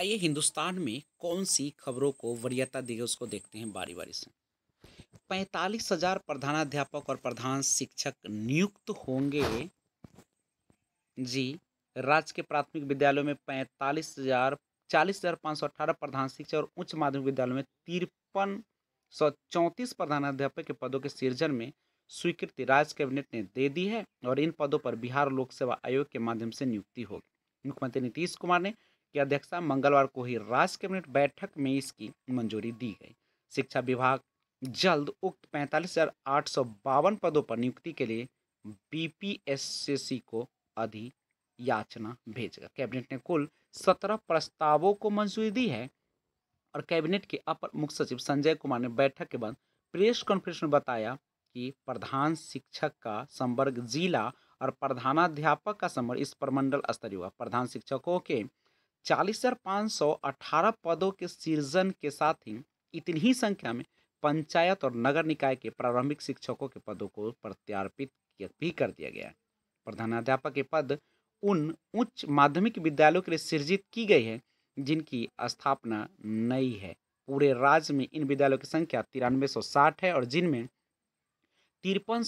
आइए हिंदुस्तान में कौन सी खबरों को वरीयता दी गई उसको देखते हैं बारी बारी से पैंतालीस हजार प्रधानाध्यापक और प्रधान शिक्षक नियुक्त होंगे जी राज्य के प्राथमिक विद्यालयों में पैंतालीस हजार चालीस हजार पाँच सौ अठारह प्रधान शिक्षक और उच्च माध्यमिक विद्यालयों में तिरपन सौ चौंतीस प्रधानाध्यापक के पदों के सृजन में स्वीकृति राज्य कैबिनेट ने दे दी है और इन पदों पर बिहार लोक सेवा आयोग के माध्यम से नियुक्ति होगी मुख्यमंत्री नीतीश कुमार ने की अध्यक्षता मंगलवार को ही राज्य कैबिनेट बैठक में इसकी मंजूरी दी गई शिक्षा विभाग जल्द उक्त पैंतालीस हजार आठ सौ बावन पदों पर नियुक्ति के लिए बी को अधि याचना भेजेगा कैबिनेट ने कुल सत्रह प्रस्तावों को मंजूरी दी है और कैबिनेट के अपर मुख्य सचिव संजय कुमार ने बैठक के बाद प्रेस कॉन्फ्रेंस में बताया कि प्रधान शिक्षक का संवर्ग जिला और प्रधानाध्यापक का संवर्ग इस प्रमंडल स्तरीय होगा प्रधान शिक्षकों के चालीस हजार पाँच सौ अठारह पदों के सृजन के साथ ही इतनी ही संख्या में पंचायत और नगर निकाय के प्रारंभिक शिक्षकों के पदों को प्रत्यार्पित भी कर दिया गया प्रधानाध्यापक के पद उन उच्च माध्यमिक विद्यालयों के लिए सृजित की गई है जिनकी स्थापना नई है पूरे राज्य में इन विद्यालयों की संख्या तिरानवे है और जिनमें तिरपन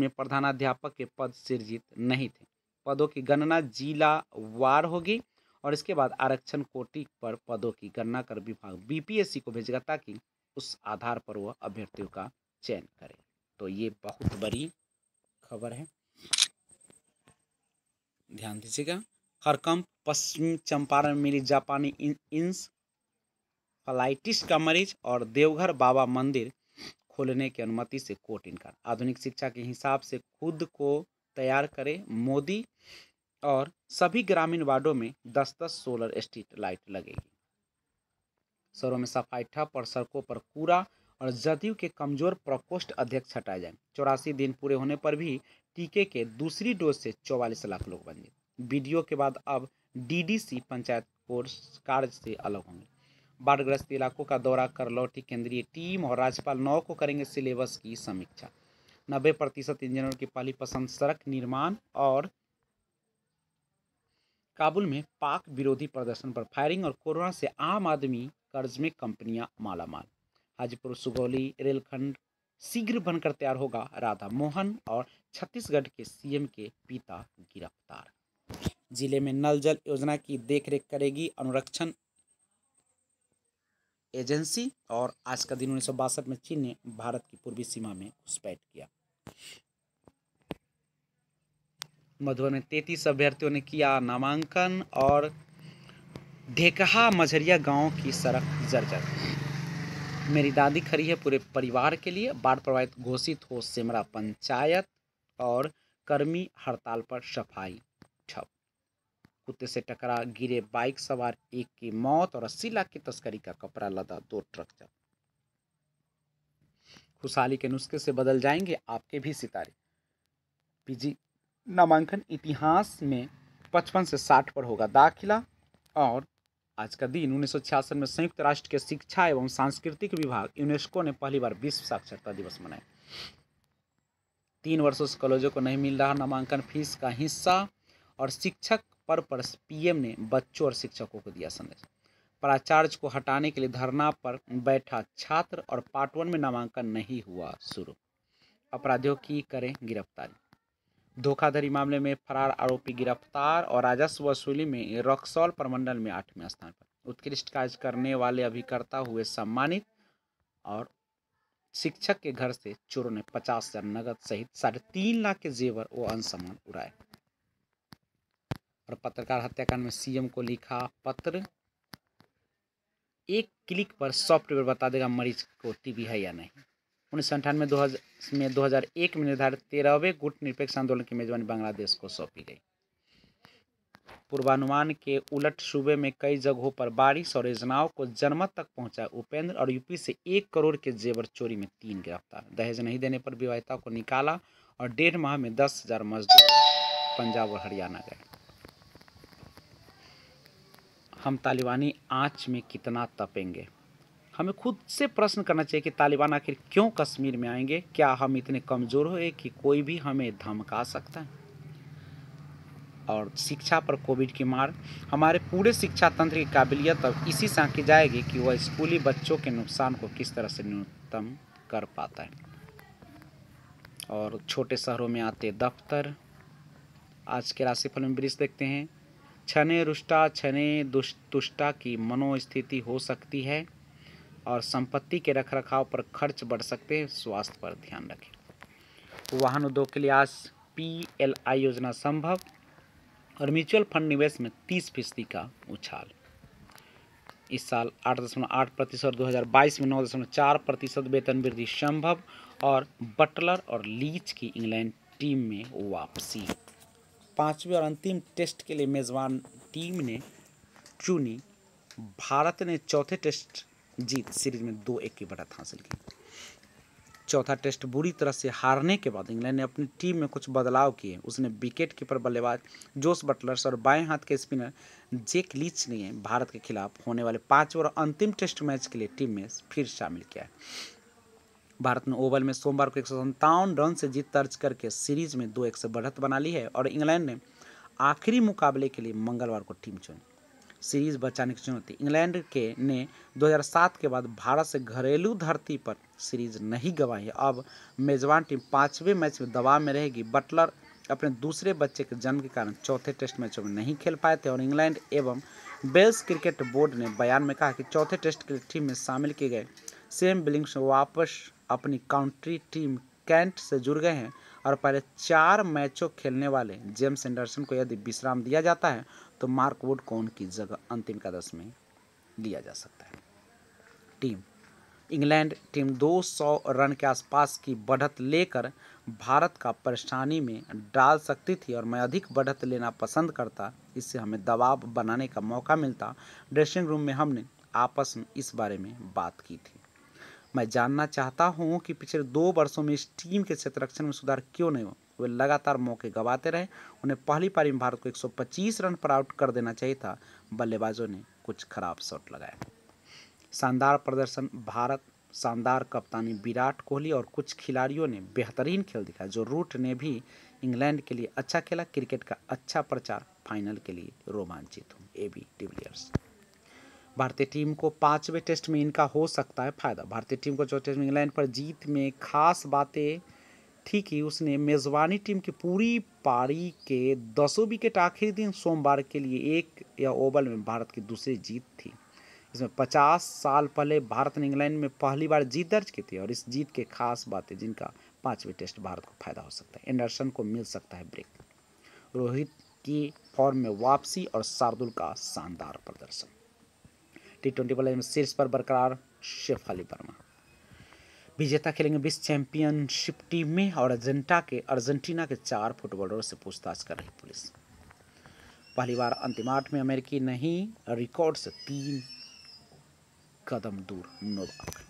में प्रधानाध्यापक के पद सृजित नहीं थे पदों की गणना जिला वार होगी और इसके बाद आरक्षण कोटि पर पदों की गणना कर विभाग बीपीएससी को भेजेगा ताकि उस आधार पर वह अभ्यर्थियों का चयन करे तो ये बहुत बड़ी खबर है ध्यान दीजिएगा हरकम पश्चिम चंपारण में मिली जापानी इंस फ्लाइटिस का मरीज और देवघर बाबा मंदिर खोलने की अनुमति से कोर्ट इनकार आधुनिक शिक्षा के हिसाब से खुद को तैयार करें मोदी और सभी ग्रामीण वार्डों में दस दस सोलर स्ट्रीट लाइट लगेगी शहरों में सफाई ठप और सड़कों पर कूड़ा और जदयू के कमजोर प्रकोष्ठ अध्यक्ष हटाए जाएंगे चौरासी दिन पूरे होने पर भी टीके के दूसरी डोज से चौवालीस लाख लोग बन गए वीडियो के बाद अब डीडीसी पंचायत कोर्स कार्य से अलग होंगे बाढ़ग्रस्त इलाकों का दौरा कर लौटी केंद्रीय टीम और राज्यपाल नौ को करेंगे सिलेबस की समीक्षा नब्बे प्रतिशत इंजीनियरों की पहली पसंद सड़क निर्माण और काबुल में पाक विरोधी प्रदर्शन पर फायरिंग और कोरोना से आम आदमी कर्ज में कंपनियां मालामाल हाजीपुर सुगौली रेलखंड शीघ्र बनकर तैयार होगा राधा मोहन और छत्तीसगढ़ के सीएम के पिता गिरफ्तार जिले में नल जल योजना की देखरेख करेगी अनुरक्षण एजेंसी और आज का दिन उन्नीस में चीन ने भारत की पूर्वी सीमा में घुसपैठ किया मधुबन में तैतीस अभ्यर्थियों ने किया नामांकन और ढेकहा मझरिया गांव की सड़क जर्जर मेरी दादी खड़ी है पूरे परिवार के लिए बाढ़ प्रभावित घोषित हो सिमरा पंचायत और कर्मी हड़ताल पर सफाई छप कुत्ते से टकरा गिरे बाइक सवार एक की मौत और अस्सी लाख की तस्करी का कपड़ा लदा दो ट्रक जब खुशहाली के नुस्खे से बदल जाएंगे आपके भी सितारे पीजी नामांकन इतिहास में पचपन से साठ पर होगा दाखिला और आज का दिन उन्नीस में संयुक्त राष्ट्र के शिक्षा एवं सांस्कृतिक विभाग यूनेस्को ने पहली बार विश्व साक्षरता दिवस मनाया तीन वर्षों से कॉलेजों को नहीं मिल रहा नामांकन फीस का हिस्सा और शिक्षक पर पर पीएम ने बच्चों और शिक्षकों को दिया संदेश प्राचार्य को हटाने के लिए धरना पर बैठा छात्र और पार्ट वन में नामांकन नहीं हुआ शुरू अपराधियों की करें गिरफ्तारी धोखाधड़ी मामले में फरार आरोपी गिरफ्तार और राजस्व वसूली में रक्सौल प्रमंडल में आठवें स्थान पर उत्कृष्ट कार्य करने वाले अभिकर्ता हुए सम्मानित और शिक्षक के घर से चोरों ने पचास हजार नगद सहित साढ़े तीन लाख के जेवर व अन्य सामान उड़ाए और पत्रकार हत्याकांड में सीएम को लिखा पत्र एक क्लिक पर सॉफ्टवेयर बता देगा मरीज को टीबी है या नहीं उन्नीस सौ अंठानवे दो हज़ार में दो हज़ार एक में निर्धारित तेरहवें गुट निरपेक्ष आंदोलन की मेजबानी बांग्लादेश को सौंपी गई पूर्वानुमान के उलट सूबे में कई जगहों पर बारिश और योजनाओं को जनमत तक पहुंचा उपेंद्र और यूपी से एक करोड़ के जेवर चोरी में तीन गिरफ्तार दहेज नहीं देने पर विवाहिता को निकाला और डेढ़ माह में दस हजार मजदूर पंजाब और हरियाणा गए हम तालिबानी आँच में कितना तपेंगे हमें खुद से प्रश्न करना चाहिए कि तालिबान आखिर क्यों कश्मीर में आएंगे क्या हम इतने कमज़ोर हुए कि कोई भी हमें धमका सकता है और शिक्षा पर कोविड की मार हमारे पूरे शिक्षा तंत्र की काबिलियत अब इसी से आंकी जाएगी कि वह स्कूली बच्चों के नुकसान को किस तरह से न्यूनतम कर पाता है और छोटे शहरों में आते दफ्तर आज के राशिफल में ब्रिज देखते हैं छने रुष्टा छने दुष्टुष्टा की मनोस्थिति हो सकती है और संपत्ति के रखरखाव पर खर्च बढ़ सकते हैं स्वास्थ्य पर ध्यान रखें वाहन उद्योग के लिए आज पी एल आई योजना संभव और म्यूचुअल फंड निवेश में तीस फीसदी का उछाल इस साल आठ दशमलव आठ प्रतिशत दो हज़ार बाईस में नौ दशमलव चार प्रतिशत वेतन वृद्धि संभव और बटलर और लीच की इंग्लैंड टीम में वापसी पांचवें और अंतिम टेस्ट के लिए मेज़बान टीम ने चुनी भारत ने चौथे टेस्ट जीत सीरीज में दो एक की बढ़त हासिल की चौथा टेस्ट बुरी तरह से हारने के बाद इंग्लैंड ने अपनी टीम में कुछ बदलाव किए उसने विकेट कीपर बल्लेबाज जोस बटलर्स और बाएं हाथ के स्पिनर जेक लीच ने भारत के खिलाफ होने वाले पांच और अंतिम टेस्ट मैच के लिए टीम में फिर शामिल किया है भारत ने ओवल में सोमवार को एक रन से जीत दर्ज करके सीरीज में दो एक से बढ़त बना ली है और इंग्लैंड ने आखिरी मुकाबले के लिए मंगलवार को टीम चुनी सीरीज बचाने की चुनौती इंग्लैंड के ने 2007 के बाद भारत से घरेलू धरती पर सीरीज नहीं गंवाई अब मेजबान टीम पाँचवें मैच में दबाव में रहेगी बटलर अपने दूसरे बच्चे के जन्म के कारण चौथे टेस्ट मैचों में नहीं खेल पाए थे और इंग्लैंड एवं वेल्स क्रिकेट बोर्ड ने बयान में कहा कि चौथे टेस्ट क्रिकेट टीम में शामिल किए गए सेम बिलिंग्स वापस अपनी काउंट्री टीम कैंट से जुड़ गए हैं और पहले चार मैचों खेलने वाले जेम्स एंडरसन को यदि विश्राम दिया जाता है तो मार्क वुड कौन की जगह अंतिम का में लिया जा सकता है टीम इंग्लैंड टीम 200 रन के आसपास की बढ़त लेकर भारत का परेशानी में डाल सकती थी और मैं अधिक बढ़त लेना पसंद करता इससे हमें दबाव बनाने का मौका मिलता ड्रेसिंग रूम में हमने आपस में इस बारे में बात की थी मैं जानना चाहता हूं कि पिछले दो वर्षों में इस टीम के क्षेत्ररक्षण में सुधार क्यों नहीं हुआ वे लगातार मौके गंवाते रहे उन्हें पहली पारी में भारत को 125 रन पर आउट कर देना चाहिए था बल्लेबाजों ने कुछ खराब शॉट लगाए शानदार प्रदर्शन भारत शानदार कप्तानी विराट कोहली और कुछ खिलाड़ियों ने बेहतरीन खेल दिखाया जो रूट ने भी इंग्लैंड के लिए अच्छा खेला क्रिकेट का अच्छा प्रचार फाइनल के लिए रोमांचित हूँ ए बी डिविलियर्स भारतीय टीम को पाँचवें टेस्ट में इनका हो सकता है फायदा भारतीय टीम को चौथे टेस्ट में इंग्लैंड पर जीत में खास बातें ठीक ही उसने मेज़बानी टीम की पूरी पारी के दसों विकेट आखिरी दिन सोमवार के लिए एक या ओवल में भारत की दूसरी जीत थी इसमें 50 साल पहले भारत ने इंग्लैंड में पहली बार जीत दर्ज की थी और इस जीत के खास बातें जिनका पाँचवें टेस्ट भारत को फायदा हो सकता है एंडरसन को मिल सकता है ब्रेक रोहित की फॉर्म में वापसी और शार्दुल का शानदार प्रदर्शन टी ट्वेंटी में शीर्ष पर बरकरार शेफ अली वर्मा विजेता खेलेंगे विश्व चैंपियनशिप टीम में और अर्जेंटा के अर्जेंटीना के चार फुटबॉलरों से पूछताछ कर रही पुलिस पहली बार अंतिम आठ में अमेरिकी नहीं रिकॉर्ड से तीन कदम दूर नोवाक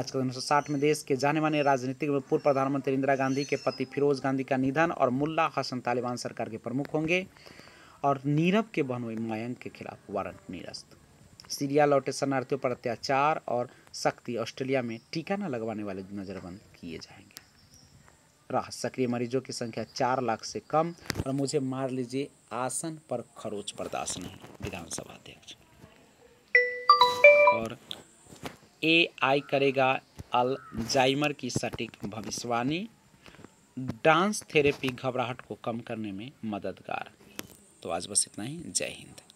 आज कल उन्नीस में देश के जाने माने राजनीतिक पूर्व प्रधानमंत्री इंदिरा गांधी के पति फिरोज गांधी का निधन और मुल्ला हसन तालिबान सरकार के प्रमुख होंगे और नीरव के बहनोई मयंक के खिलाफ वारंट निरस्त सीरिया लौटे शरणार्थियों पर अत्याचार और सख्ती ऑस्ट्रेलिया में टीका न लगवाने वाले नज़रबंद किए जाएंगे राह सक्रिय मरीजों की संख्या चार लाख से कम और मुझे मार लीजिए आसन पर खरोच बर्दाश्त नहीं विधानसभा अध्यक्ष और ए आई करेगा अल्जाइमर की सटीक भविष्यवाणी डांस थेरेपी घबराहट को कम करने में मददगार तो आज बस इतना ही जय हिंद